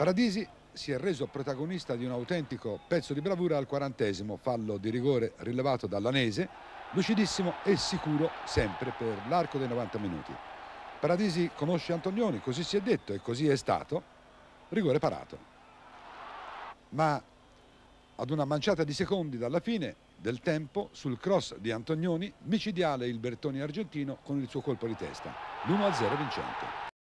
Paradisi si è reso protagonista di un autentico pezzo di bravura al quarantesimo, fallo di rigore rilevato dall'Anese, lucidissimo e sicuro sempre per l'arco dei 90 minuti. Paradisi conosce Antonioni, così si è detto e così è stato, rigore parato. Ma ad una manciata di secondi dalla fine del tempo, sul cross di Antonioni, micidiale il Bertoni argentino con il suo colpo di testa, l'1-0 vincente.